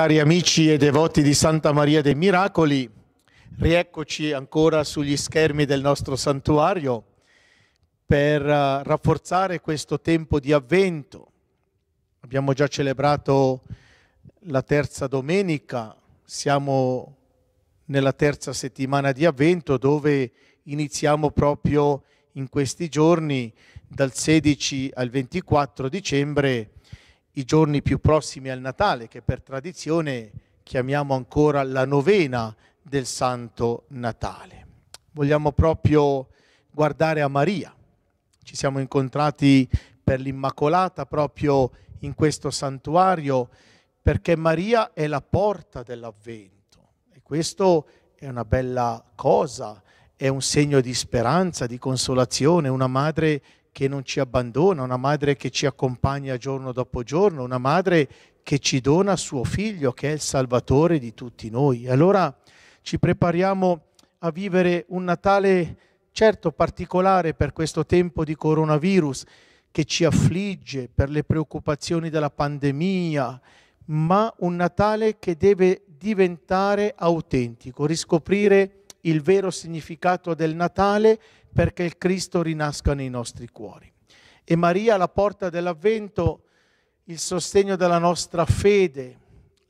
Cari amici e devoti di Santa Maria dei Miracoli, rieccoci ancora sugli schermi del nostro santuario per eh, rafforzare questo tempo di avvento. Abbiamo già celebrato la terza domenica, siamo nella terza settimana di avvento dove iniziamo proprio in questi giorni, dal 16 al 24 dicembre, i giorni più prossimi al Natale, che per tradizione chiamiamo ancora la novena del Santo Natale. Vogliamo proprio guardare a Maria. Ci siamo incontrati per l'Immacolata proprio in questo santuario perché Maria è la porta dell'avvento e questo è una bella cosa, è un segno di speranza, di consolazione, una madre che non ci abbandona, una madre che ci accompagna giorno dopo giorno, una madre che ci dona suo figlio che è il Salvatore di tutti noi. Allora ci prepariamo a vivere un Natale certo particolare per questo tempo di coronavirus che ci affligge per le preoccupazioni della pandemia, ma un Natale che deve diventare autentico, riscoprire il vero significato del Natale perché il Cristo rinasca nei nostri cuori. E Maria, la porta dell'avvento, il sostegno della nostra fede,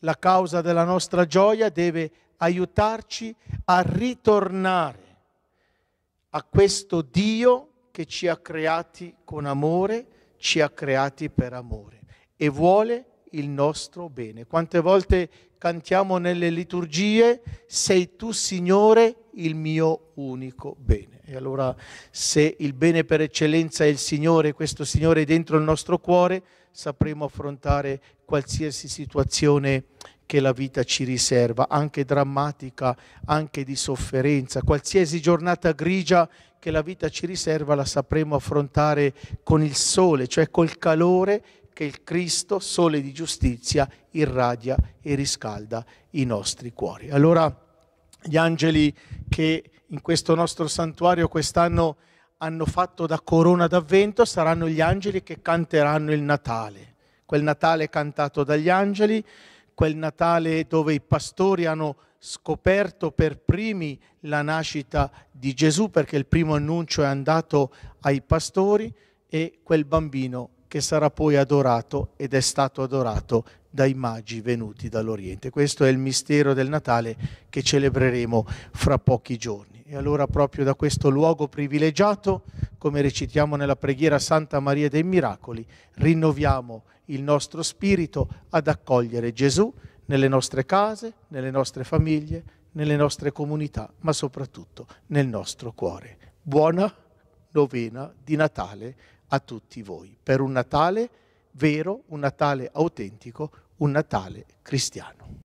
la causa della nostra gioia, deve aiutarci a ritornare a questo Dio che ci ha creati con amore, ci ha creati per amore e vuole il nostro bene. Quante volte cantiamo nelle liturgie, sei tu Signore il mio unico bene. E allora se il bene per eccellenza è il Signore, questo Signore è dentro il nostro cuore, sapremo affrontare qualsiasi situazione che la vita ci riserva, anche drammatica, anche di sofferenza, qualsiasi giornata grigia che la vita ci riserva la sapremo affrontare con il sole, cioè col calore che il Cristo, sole di giustizia, irradia e riscalda i nostri cuori. Allora gli angeli che in questo nostro santuario quest'anno hanno fatto da corona d'avvento saranno gli angeli che canteranno il Natale, quel Natale cantato dagli angeli, quel Natale dove i pastori hanno scoperto per primi la nascita di Gesù perché il primo annuncio è andato ai pastori e quel bambino che sarà poi adorato ed è stato adorato dai magi venuti dall'Oriente. Questo è il mistero del Natale che celebreremo fra pochi giorni. E allora proprio da questo luogo privilegiato, come recitiamo nella preghiera Santa Maria dei Miracoli, rinnoviamo il nostro spirito ad accogliere Gesù nelle nostre case, nelle nostre famiglie, nelle nostre comunità, ma soprattutto nel nostro cuore. Buona novena di Natale a tutti voi per un Natale vero, un Natale autentico, un Natale cristiano.